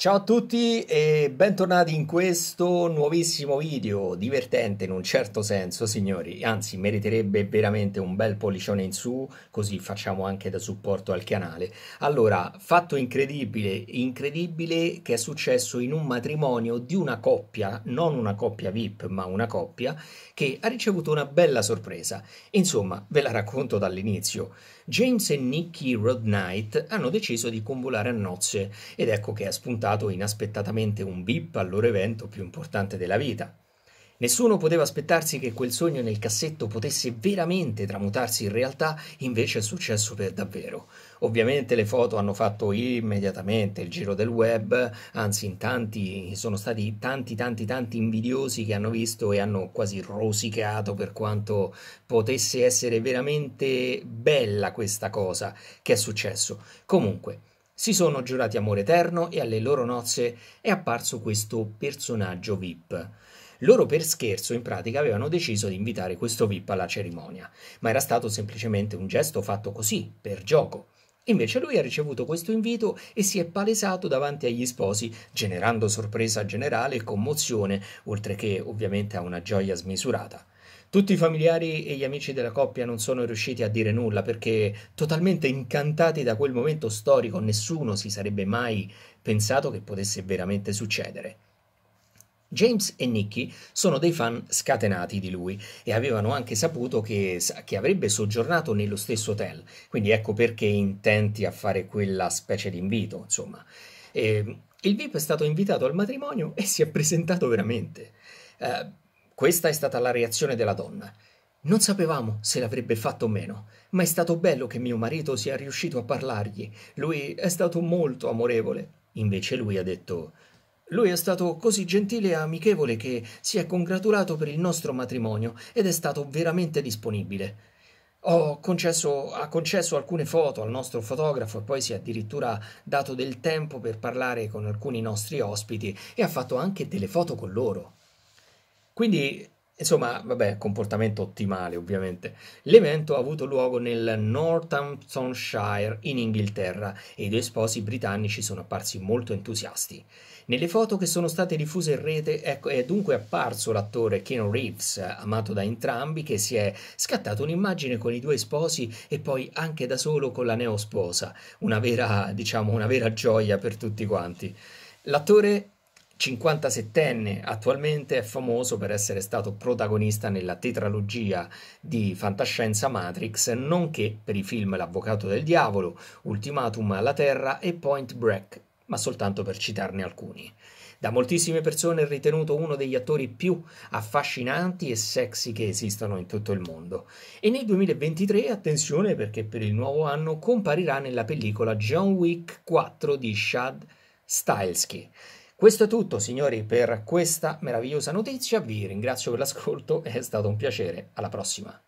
Ciao a tutti e bentornati in questo nuovissimo video, divertente in un certo senso signori, anzi meriterebbe veramente un bel pollicione in su, così facciamo anche da supporto al canale. Allora, fatto incredibile, incredibile che è successo in un matrimonio di una coppia, non una coppia VIP ma una coppia, che ha ricevuto una bella sorpresa. Insomma, ve la racconto dall'inizio. James e Nikki Road hanno deciso di convolare a nozze ed ecco che è spuntato saltato inaspettatamente un bip al loro evento più importante della vita. Nessuno poteva aspettarsi che quel sogno nel cassetto potesse veramente tramutarsi in realtà, invece è successo per davvero. Ovviamente le foto hanno fatto immediatamente il giro del web, anzi in tanti sono stati tanti tanti tanti invidiosi che hanno visto e hanno quasi rosicato per quanto potesse essere veramente bella questa cosa che è successo. Comunque si sono giurati amore eterno e alle loro nozze è apparso questo personaggio VIP. Loro per scherzo in pratica avevano deciso di invitare questo VIP alla cerimonia, ma era stato semplicemente un gesto fatto così, per gioco. Invece lui ha ricevuto questo invito e si è palesato davanti agli sposi, generando sorpresa generale e commozione, oltre che ovviamente a una gioia smisurata. Tutti i familiari e gli amici della coppia non sono riusciti a dire nulla perché totalmente incantati da quel momento storico nessuno si sarebbe mai pensato che potesse veramente succedere. James e Nicky sono dei fan scatenati di lui e avevano anche saputo che, che, avrebbe soggiornato nello stesso hotel, quindi ecco perché intenti a fare quella specie di invito, insomma. E, ehm, il VIP è stato invitato al matrimonio e si è presentato veramente. Uh, questa è stata la reazione della donna. Non sapevamo se l'avrebbe fatto o meno, ma è stato bello che mio marito sia riuscito a parlargli. Lui è stato molto amorevole. Invece lui ha detto lui è stato così gentile e amichevole che si è congratulato per il nostro matrimonio ed è stato veramente disponibile. Concesso, ha concesso alcune foto al nostro fotografo e poi si è addirittura dato del tempo per parlare con alcuni nostri ospiti e ha fatto anche delle foto con loro. Quindi, insomma, vabbè, comportamento ottimale ovviamente. L'evento ha avuto luogo nel Northamptonshire in Inghilterra e i due sposi britannici sono apparsi molto entusiasti. Nelle foto che sono state diffuse in rete ecco, è dunque apparso l'attore Keanu Reeves, amato da entrambi, che si è scattato un'immagine con i due sposi e poi anche da solo con la neosposa, una vera, diciamo, una vera gioia per tutti quanti. L'attore 57enne attualmente è famoso per essere stato protagonista nella tetralogia di fantascienza Matrix, nonché per i film L'avvocato del diavolo, Ultimatum alla Terra e Point Break, ma soltanto per citarne alcuni. Da moltissime persone è ritenuto uno degli attori più affascinanti e sexy che esistono in tutto il mondo. E nel 2023, attenzione perché per il nuovo anno comparirà nella pellicola John Wick 4 di Shad Stilesky. Questo è tutto signori per questa meravigliosa notizia, vi ringrazio per l'ascolto, è stato un piacere, alla prossima!